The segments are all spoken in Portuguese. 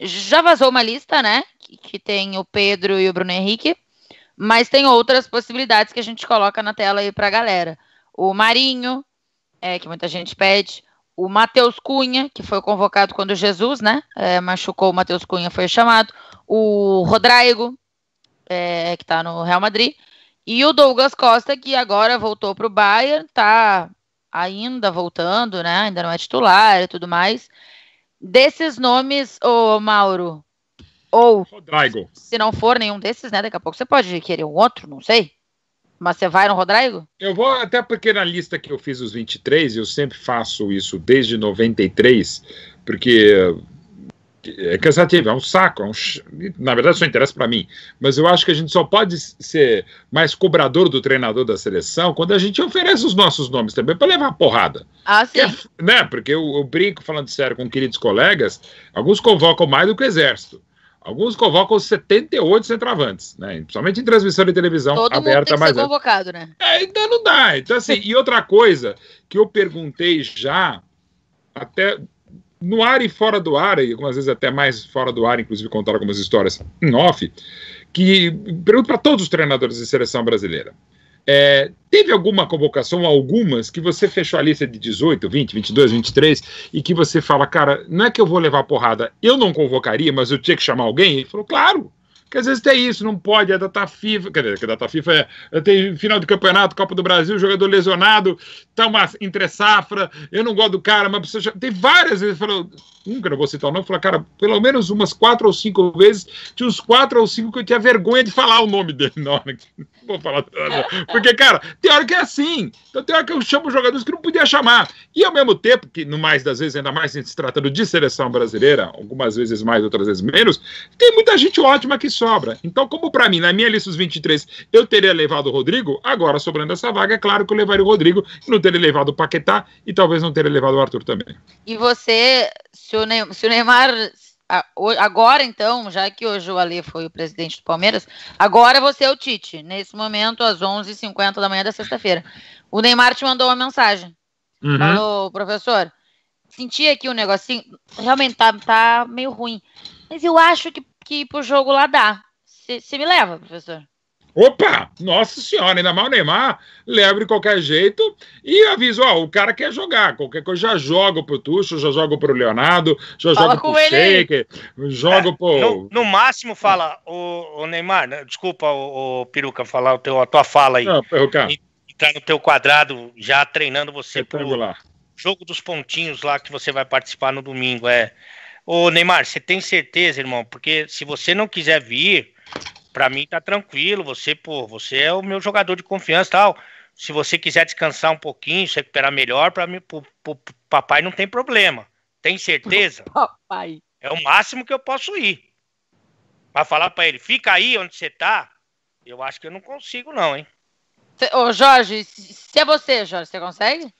já vazou uma lista, né? Que, que, tem o Pedro e o Bruno Henrique, mas tem outras possibilidades que a gente coloca na tela aí pra galera. O Marinho, é, que muita gente pede. O Matheus Cunha, que foi convocado quando Jesus, né? É, machucou o Matheus Cunha, foi chamado. O Rodrigo, é, que tá no Real Madrid. E o Douglas Costa, que agora voltou pro Bayern, tá ainda voltando, né? Ainda não é titular e tudo mais. Desses nomes, ô Mauro, ou Rodrigo. se não for nenhum desses, né? Daqui a pouco você pode querer um outro, não sei. Mas você vai no Rodrigo? Eu vou, até porque na lista que eu fiz os 23, eu sempre faço isso desde 93, porque é cansativo, é um saco. É um, na verdade, só interessa para mim. Mas eu acho que a gente só pode ser mais cobrador do treinador da seleção quando a gente oferece os nossos nomes também para levar porrada. Ah, é sim. É, né? Porque eu, eu, brinco, falando sério, com queridos colegas, alguns convocam mais do que o exército. Alguns convocam 78 centroavantes, né? Principalmente em transmissão de televisão Todo aberta mundo tem mais. Ser convocado, né? É, então não dá. Então, assim, e outra coisa que eu perguntei já até no ar e fora do ar, e algumas vezes até mais fora do ar, inclusive contar algumas histórias em off, que pergunto para todos os treinadores de seleção brasileira. É, teve alguma convocação, algumas, que você fechou a lista de 18, 20, 22, 23, e que você fala, cara, não é que eu vou levar porrada, eu não convocaria, mas eu tinha que chamar alguém? Ele falou, claro, que às vezes tem isso, não pode, é data FIFA, quer dizer, que data FIFA é, é, tem final de campeonato, Copa do Brasil, jogador lesionado, tá uma entre safra, eu não gosto do cara, mas precisa, tem várias vezes, falou, um que eu não vou citar o nome, falou, cara, pelo menos umas quatro ou cinco vezes, tinha uns quatro ou cinco que eu tinha vergonha de falar o nome dele na hora que, vou falar, porque, cara, tem hora que é assim, então tem hora que eu chamo jogadores que não podia chamar, e ao mesmo tempo, que no mais das vezes, ainda mais se tratando de seleção brasileira, algumas vezes mais, outras vezes menos, tem muita gente ótima que só sobra. Então, como para mim, na minha lista dos 23, eu teria levado o Rodrigo, agora sobrando essa vaga, é claro que eu levaria o Rodrigo, não teria levado o Paquetá e talvez não teria levado o Arthur também. E você, se o Neymar, se o Neymar agora então, já que hoje o Ali foi o presidente do Palmeiras, agora você é o Tite, nesse momento, às 11h50 da manhã da sexta-feira. O Neymar te mandou uma mensagem. Uhum. Falou, professor, senti aqui um negocinho, realmente tá, tá meio ruim, mas eu acho que que ir pro jogo lá dá. Você me leva, professor? Opa! Nossa senhora, ainda mais o Neymar, leva de qualquer jeito e avisa, ó, o cara quer jogar, qualquer coisa, já joga pro Tucho, já joga pro Leonardo, já fala joga pro Shaker, joga é, pro... No, no, máximo fala, o, o Neymar, né, desculpa o, o, Peruca falar o teu, a tua fala aí. Não, Peruca. Entrar no teu quadrado, já treinando você pro jogo dos pontinhos lá que você vai participar no domingo, é... Ô Neymar, você tem certeza, irmão? Porque se você não quiser vir, para mim tá tranquilo. Você, pô, você é o meu jogador de confiança tal. Se você quiser descansar um pouquinho, se recuperar melhor, para mim, pro, pro, pro papai não tem problema. Tem certeza? Papai. É o máximo que eu posso ir. Mas falar para ele, fica aí onde você tá, eu acho que eu não consigo, não, hein? Ô, Jorge, se é você, Jorge, você consegue?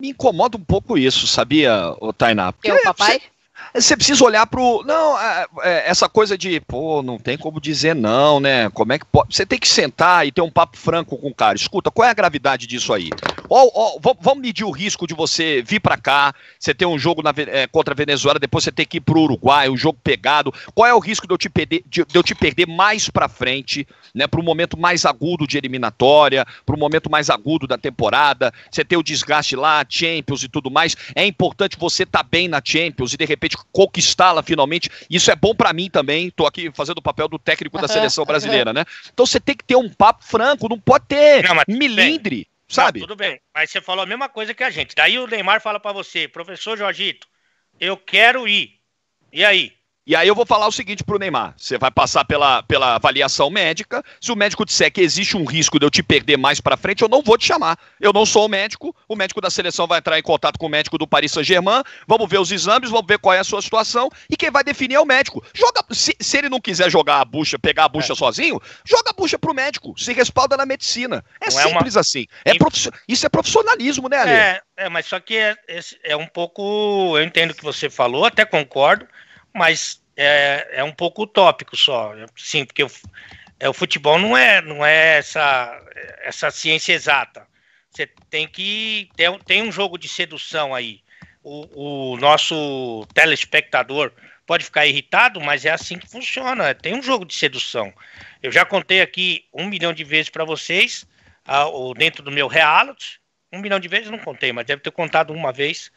Me incomoda um pouco isso, sabia, Tainá? Porque eu, é, papai? Você você precisa olhar para o Não, é, é, essa coisa de, pô, não tem como dizer não, né? Como é que pode. Você tem que sentar e ter um papo franco com o cara. Escuta, qual é a gravidade disso aí? Ó, ó, vamos medir o risco de você vir para cá, você ter um jogo na, é, contra a Venezuela, depois você ter que ir pro Uruguai, um jogo pegado. Qual é o risco de eu te perder, de, de eu te perder mais para frente, né? Para um momento mais agudo de eliminatória, para um momento mais agudo da temporada, você ter o desgaste lá, Champions e tudo mais. É importante você estar tá bem na Champions e de repente conquistá-la finalmente. Isso é bom para mim também. Tô aqui fazendo o papel do técnico da seleção brasileira, né? Então você tem que ter um papo franco, não pode ter não, milindre. Sabe? Não, tudo bem, mas você falou a mesma coisa que a gente. Daí o Neymar fala para você, professor Jorgito, eu quero ir. E aí? E aí eu vou falar o seguinte para o Neymar: você vai passar pela, pela avaliação médica. Se o médico disser que existe um risco de eu te perder mais para frente, eu não vou te chamar. Eu não sou o médico. O médico da seleção vai entrar em contato com o médico do Paris Saint-Germain. Vamos ver os exames, vamos ver qual é a sua situação. E quem vai definir é o médico. Joga, se, se ele não quiser jogar a bucha, pegar a bucha é. sozinho, joga a bucha pro médico. Se respalda na medicina. É não é simples é uma... assim. É Isso é profissionalismo, né, Ale? É, é mas só que é, é um pouco. Eu entendo o que você falou, até concordo mas é, é um pouco utópico só. Sim, porque o, é, o futebol não é, não é essa, essa ciência exata. Você tem que. Tem, tem um jogo de sedução aí. O, o nosso telespectador pode ficar irritado, mas é assim que funciona. Tem um jogo de sedução. Eu já contei aqui um milhão de vezes para vocês, ah, dentro do meu reality, um milhão de vezes, não contei, mas deve ter contado uma vez,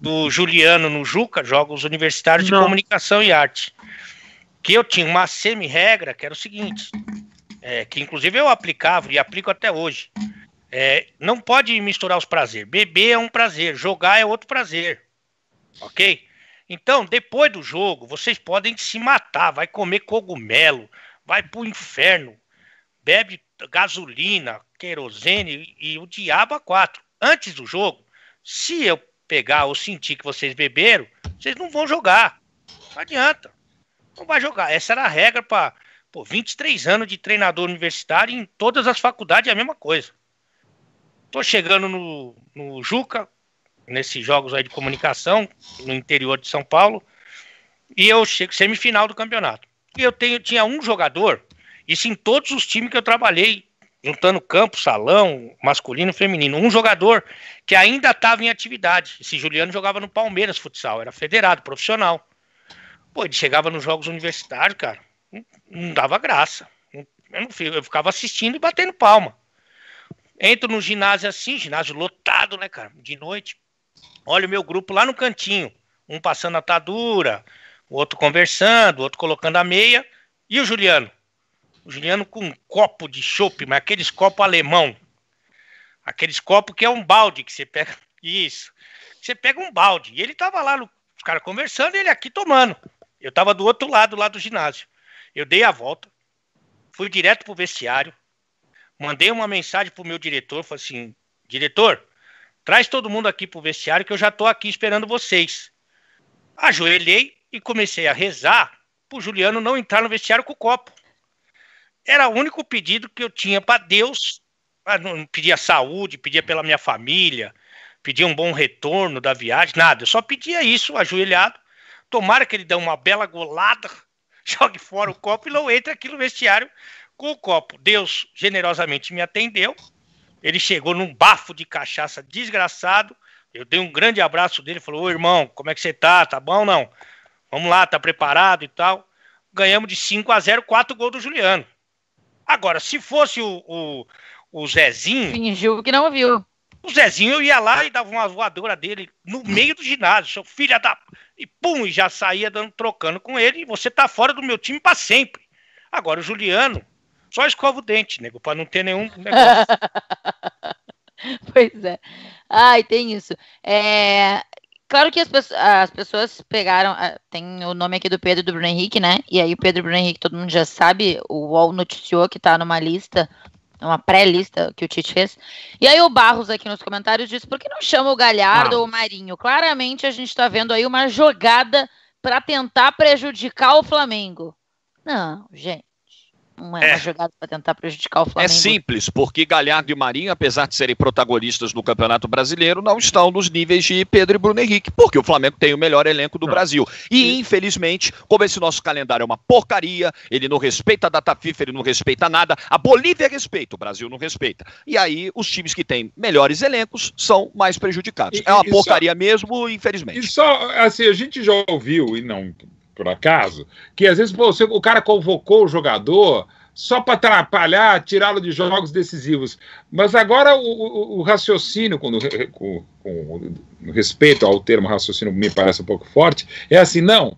do Juliano no Juca, Jogos Universitários de Comunicação e Arte. Que eu tinha uma semi-regra que era o seguinte, é, que inclusive eu aplicava e aplico até hoje. É, não pode misturar os prazeres. Beber é um prazer, jogar é outro prazer. Ok? Então, depois do jogo, vocês podem se matar, vai comer cogumelo, vai pro inferno, bebe gasolina, querosene e o diabo a quatro. Antes do jogo, se eu pegar ou sentir que vocês beberam, vocês não vão jogar. Não adianta. Não vai jogar. Essa era a regra para 23 anos de treinador universitário em todas as faculdades é a mesma coisa. Tô chegando no, no Juca, nesses jogos aí de comunicação, no interior de São Paulo, e eu chego semifinal do campeonato. E eu tenho, tinha um jogador isso em todos os times que eu trabalhei, juntando campo, salão, masculino, feminino. Um jogador que ainda estava em atividade. Esse Juliano jogava no Palmeiras futsal, era federado, profissional. Pô, ele chegava nos jogos universitários, cara, não, não dava graça. Eu, não, eu ficava assistindo e batendo palma. Entro no ginásio assim, ginásio lotado, né, cara, de noite. Olha o meu grupo lá no cantinho. Um passando a atadura, o outro conversando, o outro colocando a meia. E o Juliano? O Juliano com um copo de chope, mas aqueles copos alemão. Aqueles copos que é um balde que você pega. Isso. Você pega um balde. E ele tava lá, os caras conversando e ele aqui tomando. Eu tava do outro lado, lá do ginásio. Eu dei a volta, fui direto pro vestiário, mandei uma mensagem pro meu diretor, falei assim, diretor, traz todo mundo aqui pro vestiário que eu já tô aqui esperando vocês. Ajoelhei e comecei a rezar pro Juliano não entrar no vestiário com o copo. Era o único pedido que eu tinha para Deus. Não pedia saúde, pedia pela minha família, pedia um bom retorno da viagem, nada. Eu só pedia isso, ajoelhado. Tomara que ele dê uma bela golada, jogue fora o copo e não entre aqui no vestiário com o copo. Deus generosamente me atendeu. Ele chegou num bafo de cachaça desgraçado. Eu dei um grande abraço dele, falou: Ô irmão, como é que você tá? Tá bom não? Vamos lá, tá preparado e tal. Ganhamos de 5 a 0, 4 gols do Juliano. Agora, se fosse o, o, o Zezinho. Fingiu que não viu. O Zezinho eu ia lá e dava uma voadora dele no meio do ginásio, seu filho da. E pum, e já saía dando, trocando com ele, e você tá fora do meu time para sempre. Agora o Juliano, só escova o dente, nego, para não ter nenhum negócio. pois é. Ai, tem isso. É, Claro que as, as, pessoas pegaram. Ah, tem o nome aqui do Pedro e do Bruno Henrique, né? E aí o Pedro e o Bruno Henrique, todo mundo já sabe. O UOL noticiou que tá numa lista, uma pré-lista que o Tite fez. E aí o Barros aqui nos comentários disse: por que não chama o Galhardo ou o Marinho? Claramente a gente tá vendo aí uma jogada para tentar prejudicar o Flamengo. Não, gente uma, é. jogada para tentar prejudicar o é Flamengo. É simples, porque Galhardo e Marinho, apesar de serem protagonistas do Campeonato Brasileiro, não estão nos níveis de Pedro e Bruno Henrique, porque o Flamengo tem o melhor elenco do não. Brasil. E, infelizmente, como esse nosso calendário é uma porcaria, ele não respeita a data FIFA, ele não respeita nada, a Bolívia respeita, o Brasil não respeita. E aí, os times que têm melhores elencos são mais prejudicados. E, é uma porcaria só, mesmo, infelizmente. E só, assim, a gente já ouviu, e não por acaso, que às vezes você, o cara convocou o jogador só para atrapalhar, tirá-lo de jogos decisivos. Mas agora o, o, o raciocínio, com, com, com, respeito ao termo raciocínio, me parece um pouco forte, é assim: não,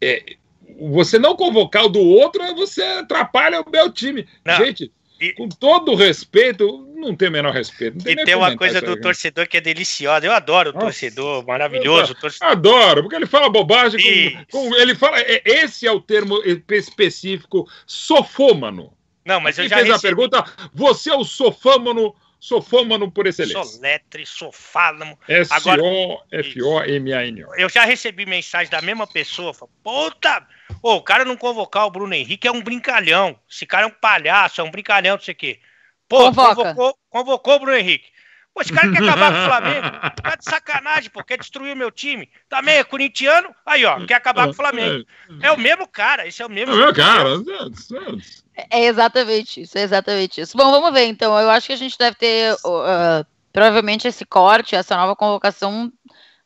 é, você não convocar o do outro, você atrapalha o meu time. Não. Gente, e... com todo respeito, não tem o menor respeito. Tem e tem uma coisa do né? torcedor que é deliciosa. Eu adoro o Nossa, torcedor, maravilhoso. Torcedor. Adoro, porque ele fala bobagem. Com, com, ele fala. É, esse é o termo específico, sofômano. Não, mas Quem eu já fez recebi... a pergunta, você é o sofômano sofômano por excelência. Soletre, sofálamo. S-O-F-O-M-A-N-O. Eu já recebi mensagem da mesma pessoa, falo, puta, oh, o cara não convocar o Bruno Henrique é um brincalhão, esse cara é um palhaço, é um brincalhão, não sei o quê. Pô, convocou, convocou o Bruno Henrique. Pô, esse cara quer acabar com o Flamengo. Tá de sacanagem, pô. Quer destruir o meu time. Também é corintiano. Aí, ó, quer acabar com o Flamengo. É o mesmo cara. Esse é o mesmo. É cara. É, é, é. é exatamente isso. É exatamente isso. Bom, vamos ver, então. Eu acho que a gente deve ter. Uh, provavelmente esse corte, essa nova convocação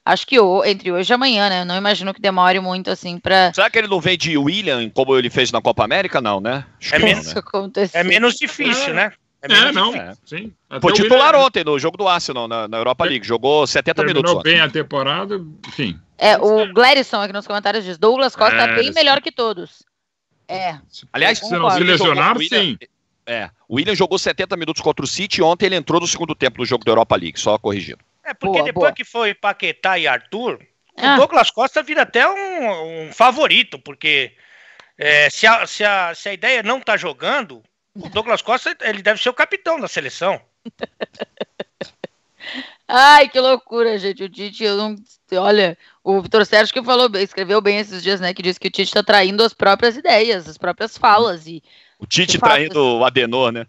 acho que entre hoje e amanhã, né? Eu não imagino que demore muito assim para. Será que ele não vem de William, como ele fez na Copa América? Não, né? É menos, não, né? é menos, difícil, né? É, é não. É. Sim. titular ontem no jogo do Arsenal na, na Europa League. Jogou 70 Terminou minutos. Terminou bem a temporada, enfim. É, o Gladson aqui nos comentários diz: Douglas Costa é, é bem melhor que todos. É. Aliás, se não se lesionar, sim. É, o William jogou 70 minutos contra o City e ontem ele entrou no segundo tempo do jogo da Europa League, só corrigindo. É, porque boa, depois boa. que foi Paquetá e Arthur, ah. o Douglas Costa vira até um, um favorito, porque é, se, a, se, a, se a ideia não tá jogando, o Douglas Costa, ele deve ser o capitão da seleção. Ai, que loucura, gente. O Tite, eu não. Olha, o Vitor Sérgio que falou, escreveu bem esses dias, né? Que disse que o Tite tá traindo as próprias ideias, as próprias falas. e O Tite traindo o Adenor, né?